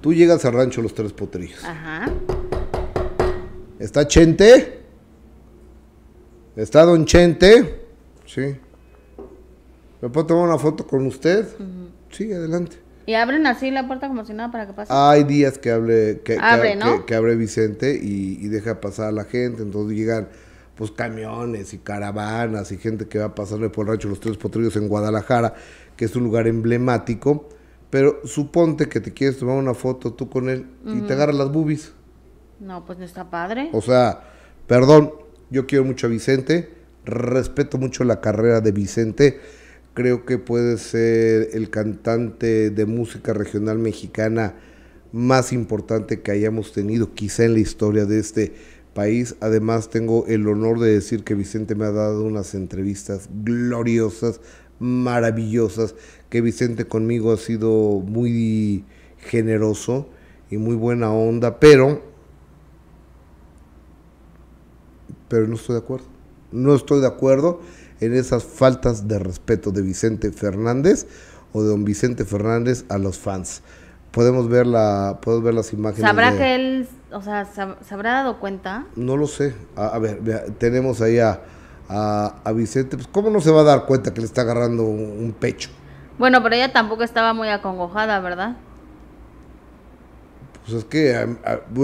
Tú llegas al rancho Los Tres Potrillos. Ajá. Está Chente. Está Don Chente. Sí. ¿Me puedo tomar una foto con usted? Sí, adelante. Y abren así la puerta como si nada para que pase. Hay días que que, abre, que, abre Vicente y, deja pasar a la gente. Entonces llegan pues camiones y caravanas y gente que va a pasarle por el rancho Los Tres Potrillos en Guadalajara, que es un lugar emblemático pero suponte que te quieres tomar una foto tú con él y te agarra las boobies. No, pues no está padre. O sea, perdón, yo quiero mucho a Vicente, respeto mucho la carrera de Vicente. Creo que puede ser el cantante de música regional mexicana más importante que hayamos tenido quizá en la historia de este país. Además, tengo el honor de decir que Vicente me ha dado unas entrevistas gloriosas maravillosas, que Vicente conmigo ha sido muy generoso y muy buena onda, pero pero no estoy de acuerdo. No estoy de acuerdo en esas faltas de respeto de Vicente Fernández o de don Vicente Fernández a los fans. Podemos ver podemos ver las imágenes. ¿Sabrá que él, o sea, se habrá dado cuenta? No lo sé. A, ver, tenemos allá a a, Vicente, pues ¿cómo no se va a dar cuenta que le está agarrando un, pecho? Bueno, pero ella tampoco estaba muy acongojada, ¿verdad? Pues es que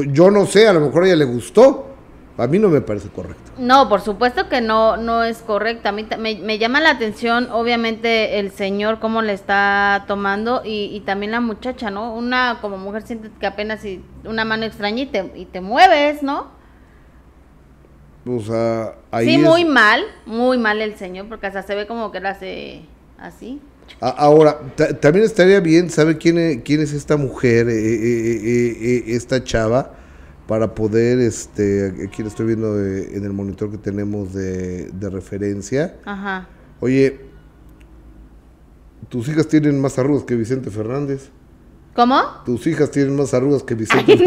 yo no sé, a lo mejor a ella le gustó. A mí no me parece correcto. No, por supuesto que no, no es correcto A mí me, llama la atención, obviamente, el señor cómo le está tomando y, y, también la muchacha, ¿no? Una como mujer siente que apenas si una mano extraña y te mueves, ¿no? Sí, muy mal, muy mal el señor, porque hasta se ve como que lo hace así. Ahora, también estaría bien saber quién es, quién es esta mujer, e, e, e, esta chava, para poder, este, aquí la estoy viendo eh, en el monitor que tenemos de, de referencia. Ajá. Oye, tus hijas tienen más arrugas que Vicente Fernández. ¿Cómo? Tus hijas tienen más arrugas que Vicente.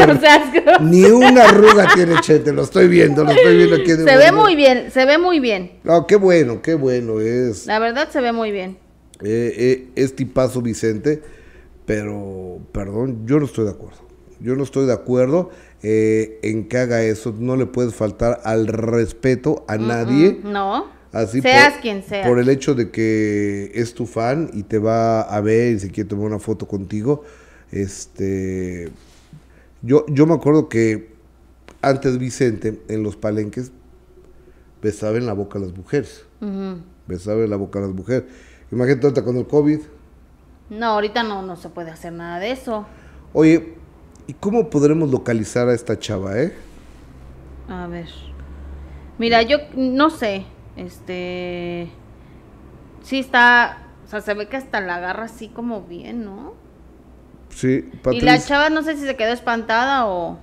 Ni una arruga tiene Chete, lo estoy viendo, lo estoy viendo aquí. De se ve muy bien, se ve muy bien. No, qué bueno, qué bueno es. La verdad se ve muy bien. Eh, eh, es tipazo Vicente, pero, perdón, yo no estoy de acuerdo. Yo no estoy de acuerdo eh, en que haga eso. No le puedes faltar al respeto a nadie. No. Así seas quien sea. Por el hecho de que es tu fan y te va a ver y se quiere tomar una foto contigo este, yo, yo me acuerdo que antes Vicente, en los palenques, besaba en la boca a las mujeres. Besaba en la boca a las mujeres. Imagínate ahorita con el COVID. No, ahorita no, no se puede hacer nada de eso. Oye, ¿y cómo podremos localizar a esta chava, eh? A ver. Mira, yo no sé. Este. Sí está. O sea, se ve que hasta la agarra así como bien, ¿no? Y la chava no sé si se quedó espantada o...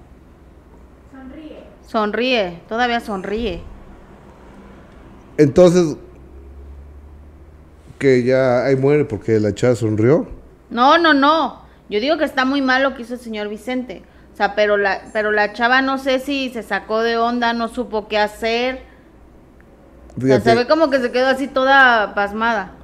Sonríe. Sonríe, todavía sonríe. Entonces, que ya ahí muere porque la chava sonrió. No, no, no. Yo digo que está muy mal lo que hizo el señor Vicente. O sea, pero la, pero la chava no sé si se sacó de onda, no supo qué hacer. O sea, se ve como que se quedó así toda pasmada.